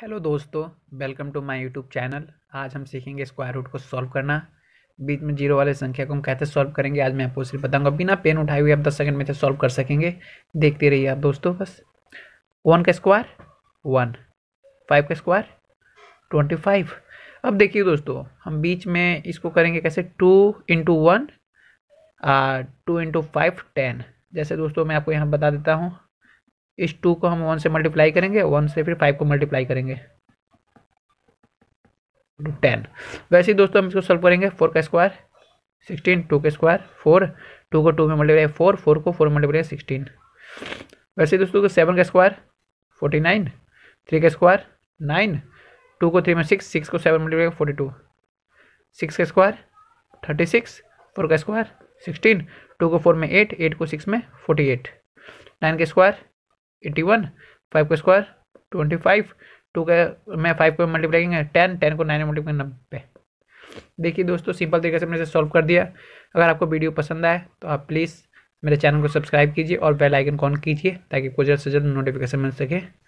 hello दोस्तों welcome to my YouTube channel आज हम सीखेंगे स्क्वायर रूट को सॉल्व करना बीच में जीरो वाले संख्या को हम कैसे सॉल्व करेंगे आज मैं आपको सिर्फ बताऊंगा बिना पेन उठाए हुए आप दस सेकंड में से सॉल्व कर सकेंगे देखते रहिए आप दोस्तों बस वन का स्क्वायर वन फाइव का स्क्वायर ट्वेंटी फाइव अब देखिए दोस्तों हम बीच में इसको करेंगे कैसे two into one two into five ten जैसे दोस्तों मैं आपको यहाँ बता देता हूँ इस टू को हम वन से मल्टीप्लाई करेंगे वन से फिर फाइव को मल्टीप्लाई करेंगे टेन वैसे ही दोस्तों हम इसको सॉल्व करेंगे फोर का स्क्वायर सिक्सटीन टू का स्क्वायर फोर टू को टू में मल्टीप्लाई फोर फोर को फोर मल्टीप्लाई सिक्सटीन वैसे दोस्तों सेवन का स्क्वायर फोर्टी नाइन थ्री का स्क्वायर नाइन टू को थ्री में सिक्स सिक्स को seven multiply forty two six का स्क्वायर थर्टी सिक्स फोर का स्क्वायर सिक्सटीन टू को फोर में एट एट को सिक्स में फोर्टी एट नाइन का स्क्वायर एट्टी वन फाइव का स्क्वायर ट्वेंटी फाइव टू का मैं फाइव को मल्टीप्लाई करेंगे टेन टेन को नाइन में मल्टीप्लाई नब्बे देखिए दोस्तों सिंपल तरीके से मैंने इसे सॉल्व कर दिया अगर आपको वीडियो पसंद आए तो आप प्लीज़ मेरे चैनल को सब्सक्राइब कीजिए और बेल आइकन ऑन कीजिए ताकि कोई जल्द से जल्द नोटिफिकेशन मिल सके